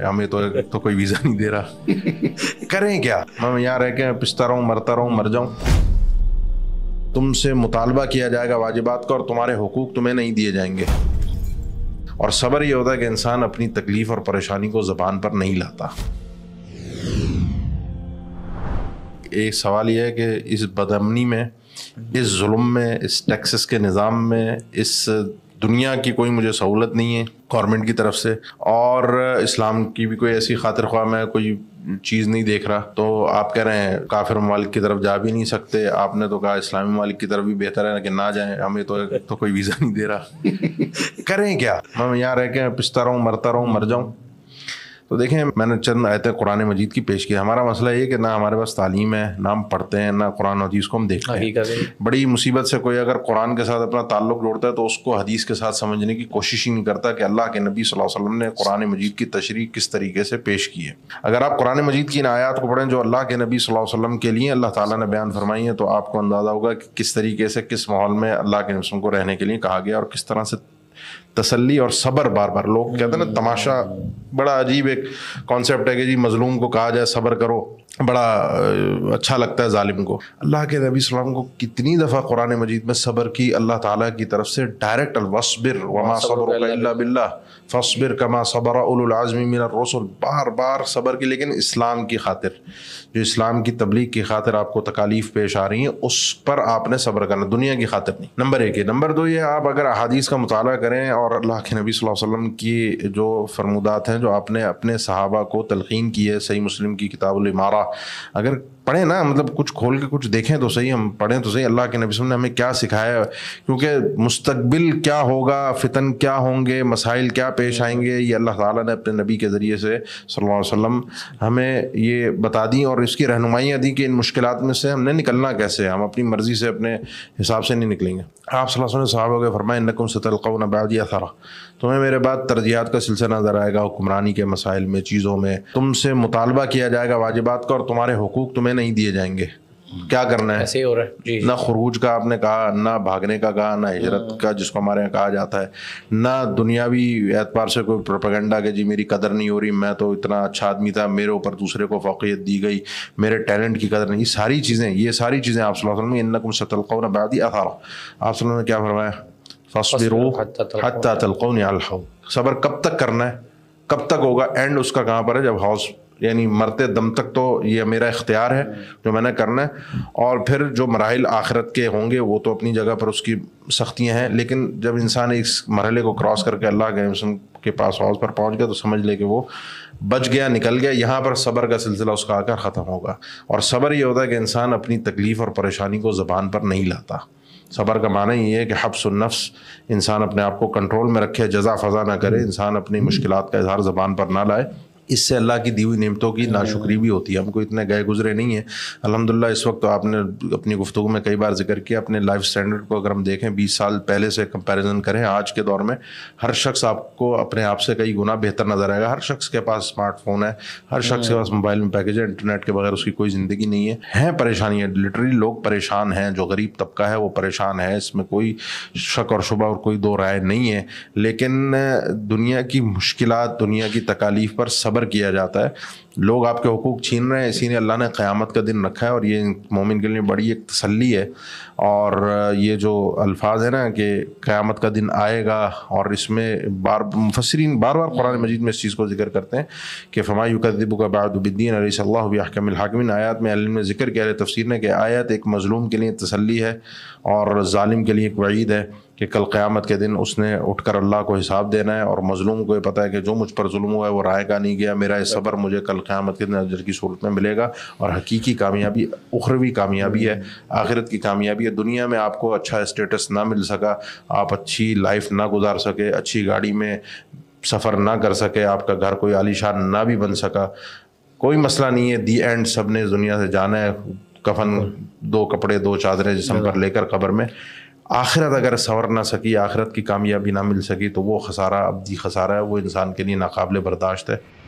हमें तो तो कोई वीजा नहीं दे रहा करें क्या मैं यहाँ रह के पिछता रहूँ मरता रहूँ मर जाऊँ तुमसे मुतालबा किया जाएगा वाजिबात का और तुम्हारे हकूक तुम्हें नहीं दिए जाएंगे और सब्र ये होता है कि इंसान अपनी तकलीफ और परेशानी को जबान पर नहीं लाता एक सवाल यह है कि इस बदमनी में इस जुल्म में इस टैक्सेस के निज़ाम में इस दुनिया की कोई मुझे सहूलत नहीं है गवर्नमेंट की तरफ से और इस्लाम की भी कोई ऐसी खातिर ख्वाह मैं कोई चीज़ नहीं देख रहा तो आप कह रहे हैं काफिर ममालिक की तरफ जा भी नहीं सकते आपने तो कहा इस्लामी ममालिक की तरफ भी बेहतर है कि ना जाएं हमें तो तो कोई वीज़ा नहीं दे रहा करें क्या हम यहाँ रह के पिछता रहूँ मरता रहूँ मर जाऊँ तो देखें मैंने चंद आयतें कुरान मजीद की पेश की हमारा मसला ये कि ना हमारे पास तालीम है ना हम पढ़ते हैं ना कुरान हदीस को हम देखते हैं बड़ी मुसीबत से कोई अगर कुरान के साथ अपना ताल्लुक जोड़ता है तो उसको हदीस के साथ समझने की कोशिश ही नहीं करता कि अल्लाह के नबी वसल्लम ने कुरान मजीद की तशरी किस तरीके से पेश की है अगर आप कुरान मजीद की इन आयात को पढ़ें जो अल्लाह के नबी वसल्लम के लिए अल्लाह ताला ने बयान फरमाई है तो आपको अंदाज़ा होगा कि किस तरीके से किस माहौल में अल्लाह के नबी को रहने के लिए कहा गया और किस तरह से तसली और सबर बार बार लोग कहते हैं ना तमाशा बड़ा अजीब एक कॉन्सेप्ट है कि जी मजलूम को कहा जाए सब्र करो बड़ा अच्छा लगता है ालिम को अल्लाह के नबी सलाम को कितनी दफ़ा कुरान मजीद में सब्र की अल्लाह ताला की तरफ से डायरेक्ट वसबिर वमा हाँ, सब्र बिल्ला फसबिर कमा सबर उलाज़मी मिन रसुल बार बार सबर की लेकिन इस्लाम की खातिर जो इस्लाम की तबलीग की खातिर आपको तकालीफ पेश आ रही है उस पर आपने सब्र करना दुनिया की खातिर नहीं नंबर एक है नंबर दो ये आप अगर अहादीस का मताल करें और अल्लाह के नबी वसल्लम की जो फरमुदात हैं जो आपने अपने सहाबा को तलखीन की है सही मुस्लिम की किताबुल इमारा अगर पढ़ें ना मतलब कुछ खोल के कुछ देखें तो सही हम पढ़ें तो सही अल्लाह के नबी ने हमें क्या सिखाया क्योंकि मुस्तबिल क्या होगा फितन क्या होंगे मसाइल क्या पेश आएंगे ये अल्लाह ताला ने अपने नबी के ज़रिए से सल्लल्लाहु अलैहि वसल्लम हमें ये बता दी और इसकी रहनुमाइयाँ दी कि इन मुश्किल में से हमने निकलना कैसे हम अपनी मर्ज़ी से अपने हिसाब से नहीं निकलेंगे आप साहब के फरमाए नकुम से तलकौन बादिया सारा तुम्हें मेरे बाद तरजीहत का सिलसिला नज़र आएगा हुक्मरानी के मसाइल में चीज़ों में तुमसे मुतालबा किया जाएगा वाजिबात का और तुम्हारे हकूक़ तुम्हें हमें नहीं दिए जाएंगे क्या करना है ऐसे ही हो रहा है जी, ना खरूज का आपने कहा ना भागने का कहा ना हिजरत हाँ। का जिसको हमारे यहाँ कहा जाता है ना दुनियावी एतबार से कोई प्रोपेगेंडा के जी मेरी कदर नहीं हो रही मैं तो इतना अच्छा आदमी था मेरे ऊपर दूसरे को फोकियत दी गई मेरे टैलेंट की कदर नहीं सारी चीज़ें ये सारी चीज़ें आप सल्लम इन्नकुम सतलकौन बादी अथारा आप सल्लम ने क्या फरमाया फसल हत्ता सबर कब तक करना है कब तक होगा एंड उसका कहाँ पर है जब हाउस यानी मरते दम तक तो ये मेरा इख्तियार है जो मैंने करना है और फिर जो मराहल आखिरत के होंगे वो तो अपनी जगह पर उसकी सख्तियाँ हैं लेकिन जब इंसान इस मरहले को क्रॉस करके अल्लाह के के पास हौस पर पहुँच गया तो समझ ले कि वो बच गया निकल गया यहाँ पर सब्र का सिलसिला उसका आकर ख़त्म होगा और सब्र ये होता है कि इंसान अपनी तकलीफ़ और परेशानी को ज़बान पर नहीं लाता सबर का माना ही है कि हब्स नफ्स इंसान अपने आप को कंट्रोल में रखे जजा फजा ना करे इंसान अपनी मुश्किल का इजहार ज़बान पर ना लाए इससे अल्लाह की दी हुई नियमतों की हाँ। नाशुक्री भी होती है हमको इतने गए गुजरे नहीं है अलहमदिल्ला इस वक्त तो आपने अपनी गुफ्तु में कई बार जिक्र किया अपने लाइफ स्टैंडर्ड को अगर हम देखें बीस साल पहले से कंपेरिजन करें आज के दौर में हर शख्स आपको अपने आप से कई गुना बेहतर नज़र आएगा हर शख्स के पास स्मार्टफोन है हर शख्स के हाँ। पास मोबाइल में पैकेज है इंटरनेट के बगैर उसकी कोई ज़िंदगी नहीं है हैं परेशानियाँ है। लिटरली लोग परेशान हैं जो गरीब तबका है वो परेशान है इसमें कोई शक और शुबा और कोई दो राय नहीं है लेकिन दुनिया की मुश्किल दुनिया की तकालीफ पर सब बेखबर किया जाता है लोग आपके हकूक़ छीन रहे हैं ने अल्लाह ने क़्यामत का दिन रखा है और ये मोमिन के लिए बड़ी एक तसल्ली है और ये जो अल्फाज है ना कि क़्यामत का दिन आएगा और इसमें बार मुफसरीन बार बार कुरान मजीद में इस चीज़ को जिक्र करते हैं कि फ़मायुकदबू का बादुबद्दीन अलीसल्लाकमिलहाकमिन आयात में अल में ज़िक्र किया तफसर ने कि आयत एक मज़लूम के लिए तसली है और ालिम के लिए एक वईद है कि कल क़्यामत के दिन उसने उठ कर अल्लाह को हिसाब देना है और मज़लूम को ये पता है कि जो मुझ पर जुल्म हुआ है वो राय का नहीं गया मेरा यह सबर मुझे कल क़्यामत के दिन अजर की सूरत में मिलेगा और हकीकी कामयाबी उखरवी कामयाबी है आखिरत की कामयाबी है दुनिया में आपको अच्छा स्टेटस ना मिल सका आप अच्छी लाइफ ना गुजार सके अच्छी गाड़ी में सफ़र ना कर सके आपका घर कोई आलिशान ना भी बन सका कोई मसला नहीं है दी एंड सब ने दुनिया से जाना है कफन दो कपड़े दो चादरें जिसम पर लेकर कबर में आखिरत अगर संवर ना सकी आखिरत की कामयाबी ना मिल सकी तो वो खसारा अब जी खसारा है वो इंसान के लिए नाकबले बर्दाश्त है